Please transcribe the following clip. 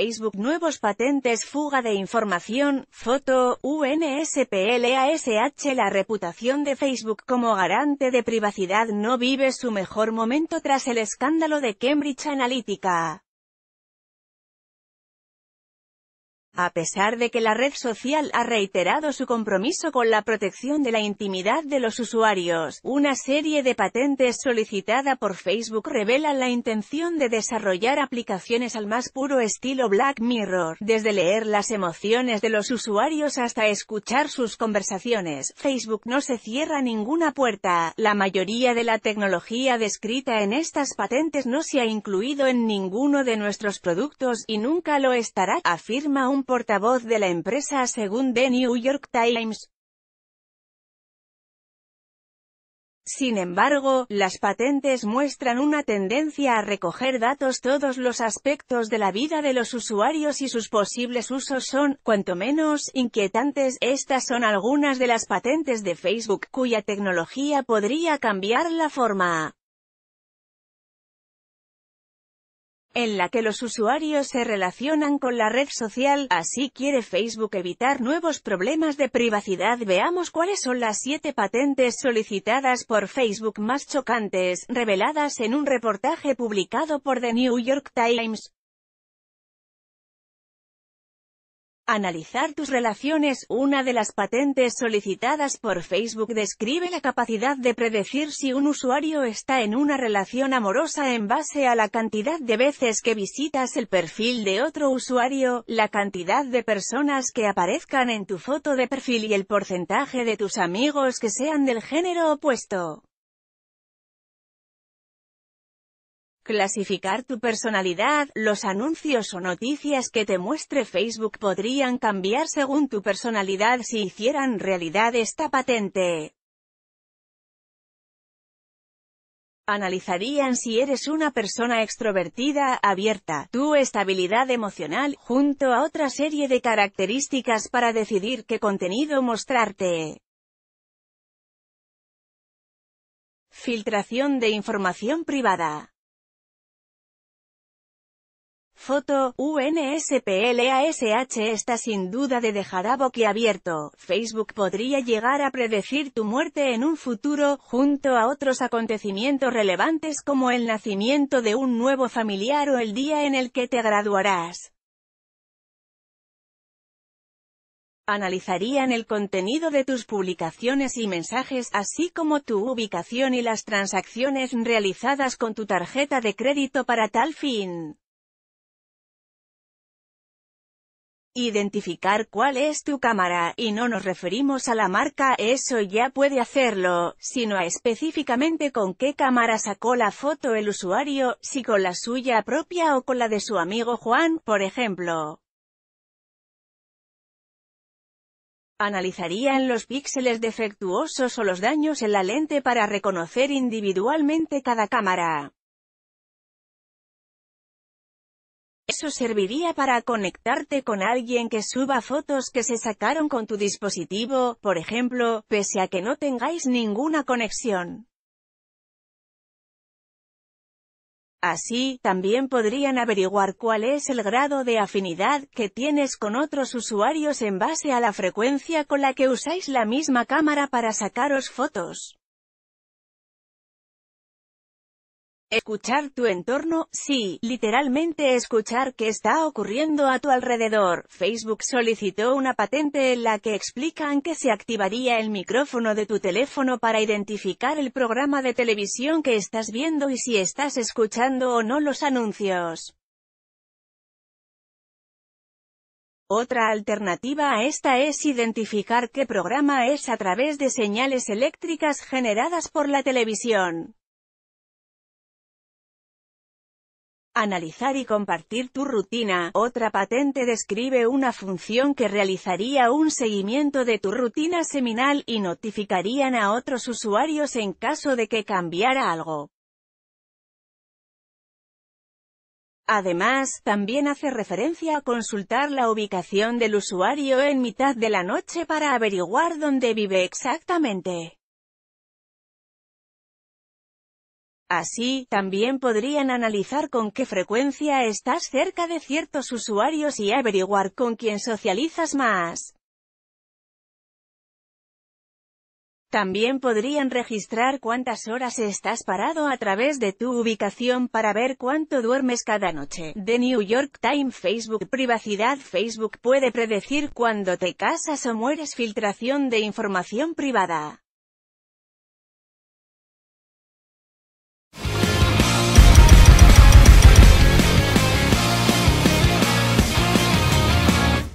Facebook Nuevos patentes Fuga de información, foto, UNSPLASH La reputación de Facebook como garante de privacidad no vive su mejor momento tras el escándalo de Cambridge Analytica. A pesar de que la red social ha reiterado su compromiso con la protección de la intimidad de los usuarios, una serie de patentes solicitada por Facebook revela la intención de desarrollar aplicaciones al más puro estilo Black Mirror, desde leer las emociones de los usuarios hasta escuchar sus conversaciones. Facebook no se cierra ninguna puerta, la mayoría de la tecnología descrita en estas patentes no se ha incluido en ninguno de nuestros productos y nunca lo estará, afirma un portavoz de la empresa según The New York Times. Sin embargo, las patentes muestran una tendencia a recoger datos todos los aspectos de la vida de los usuarios y sus posibles usos son, cuanto menos, inquietantes. Estas son algunas de las patentes de Facebook cuya tecnología podría cambiar la forma en la que los usuarios se relacionan con la red social, así quiere Facebook evitar nuevos problemas de privacidad. Veamos cuáles son las siete patentes solicitadas por Facebook más chocantes, reveladas en un reportaje publicado por The New York Times. Analizar tus relaciones, una de las patentes solicitadas por Facebook describe la capacidad de predecir si un usuario está en una relación amorosa en base a la cantidad de veces que visitas el perfil de otro usuario, la cantidad de personas que aparezcan en tu foto de perfil y el porcentaje de tus amigos que sean del género opuesto. Clasificar tu personalidad, los anuncios o noticias que te muestre Facebook podrían cambiar según tu personalidad si hicieran realidad esta patente. analizarían si eres una persona extrovertida, abierta, tu estabilidad emocional, junto a otra serie de características para decidir qué contenido mostrarte. Filtración de información privada Foto, UNSPLASH está sin duda de dejar dejará boquiabierto, Facebook podría llegar a predecir tu muerte en un futuro, junto a otros acontecimientos relevantes como el nacimiento de un nuevo familiar o el día en el que te graduarás. analizarían el contenido de tus publicaciones y mensajes, así como tu ubicación y las transacciones realizadas con tu tarjeta de crédito para tal fin. identificar cuál es tu cámara, y no nos referimos a la marca, eso ya puede hacerlo, sino a específicamente con qué cámara sacó la foto el usuario, si con la suya propia o con la de su amigo Juan, por ejemplo. Analizarían los píxeles defectuosos o los daños en la lente para reconocer individualmente cada cámara. Eso serviría para conectarte con alguien que suba fotos que se sacaron con tu dispositivo, por ejemplo, pese a que no tengáis ninguna conexión. Así, también podrían averiguar cuál es el grado de afinidad que tienes con otros usuarios en base a la frecuencia con la que usáis la misma cámara para sacaros fotos. Escuchar tu entorno, sí, literalmente escuchar qué está ocurriendo a tu alrededor. Facebook solicitó una patente en la que explican que se activaría el micrófono de tu teléfono para identificar el programa de televisión que estás viendo y si estás escuchando o no los anuncios. Otra alternativa a esta es identificar qué programa es a través de señales eléctricas generadas por la televisión. Analizar y compartir tu rutina. Otra patente describe una función que realizaría un seguimiento de tu rutina seminal y notificarían a otros usuarios en caso de que cambiara algo. Además, también hace referencia a consultar la ubicación del usuario en mitad de la noche para averiguar dónde vive exactamente. Así, también podrían analizar con qué frecuencia estás cerca de ciertos usuarios y averiguar con quién socializas más. También podrían registrar cuántas horas estás parado a través de tu ubicación para ver cuánto duermes cada noche. The New York Times Facebook Privacidad Facebook puede predecir cuándo te casas o mueres filtración de información privada.